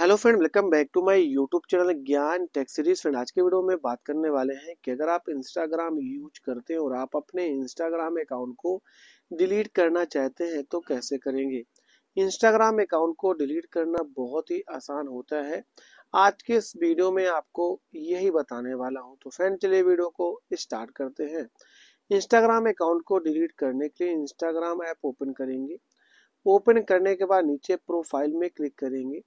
hello friend welcome back to my YouTube channel Gyan tech series friend आज के video में बात करने वाले हैं कि अगर आप इंस्टाग्राम यूज करते हैं और आप अपने इंस्टाग्राम अकाउंट को डिलीट करना चाहते हैं तो कैसे करेंगे इंस्टाग्राम अकाउंट को डिलीट करना बहुत ही आसान होता है आज के इस वीडियो में आपको यही बताने वाला हूँ तो फ्रेंड चलिए वीडियो को स्टार्ट करते हैं इंस्टाग्राम अकाउंट को डिलीट करने के लिए इंस्टाग्राम ऐप ओपन करेंगे ओपन करने के बाद नीचे प्रोफाइल में क्लिक करेंगे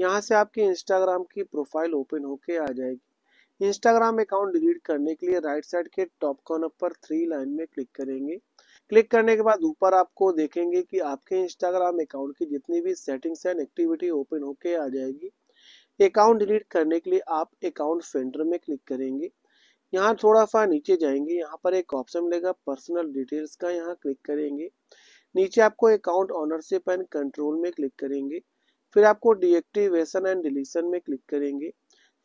यहाँ से आपकी इंस्टाग्राम की प्रोफाइल ओपन होके आ जाएगी इंस्टाग्राम अकाउंट डिलीट करने के लिए राइट साइड के टॉप कॉर्नर पर थ्री लाइन में क्लिक करेंगे क्लिक करने के बाद ऊपर आपको देखेंगे कि आपके इंस्टाग्राम अकाउंट की जितनी भी सेटिंग्स एंड एक्टिविटी ओपन होके आ जाएगी अकाउंट डिलीट करने के लिए आप अकाउंट फेंडर में क्लिक करेंगे यहाँ थोड़ा सा नीचे जाएंगे यहाँ पर एक ऑप्शन मिलेगा पर्सनल डिटेल्स का यहाँ क्लिक करेंगे नीचे आपको अकाउंट ऑनरशिप एंड कंट्रोल में क्लिक करेंगे फिर आपको डीएक्टिवेशन एंड डिलीशन में क्लिक करेंगे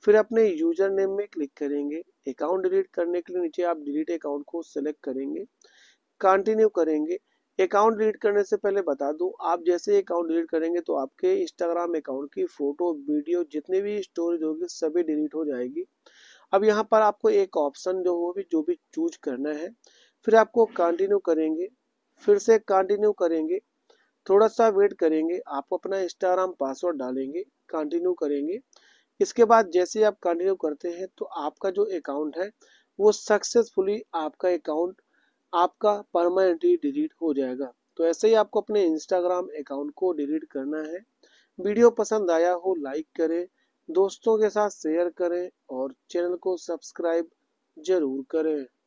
फिर अपने यूजर नेम में क्लिक करेंगे अकाउंट डिलीट करने के लिए नीचे आप डिलीट अकाउंट को सिलेक्ट करेंगे कंटिन्यू करेंगे अकाउंट डिलीट करने से पहले बता दूं आप जैसे अकाउंट डिलीट करेंगे तो आपके इंस्टाग्राम अकाउंट की फोटो वीडियो जितनी भी स्टोरेज होगी सभी डिलीट हो जाएगी अब यहाँ पर आपको एक ऑप्शन जो हो भी जो भी चूज करना है फिर आपको कंटिन्यू करेंगे फिर से कंटिन्यू करेंगे थोड़ा सा वेट करेंगे आप अपना इंस्टाग्राम पासवर्ड डालेंगे कंटिन्यू करेंगे इसके बाद जैसे आप कंटिन्यू करते हैं तो आपका जो अकाउंट है वो सक्सेसफुली आपका अकाउंट आपका परमानेंटली डिलीट हो जाएगा तो ऐसे ही आपको अपने इंस्टाग्राम अकाउंट को डिलीट करना है वीडियो पसंद आया हो लाइक करें दोस्तों के साथ शेयर करें और चैनल को सब्सक्राइब जरूर करें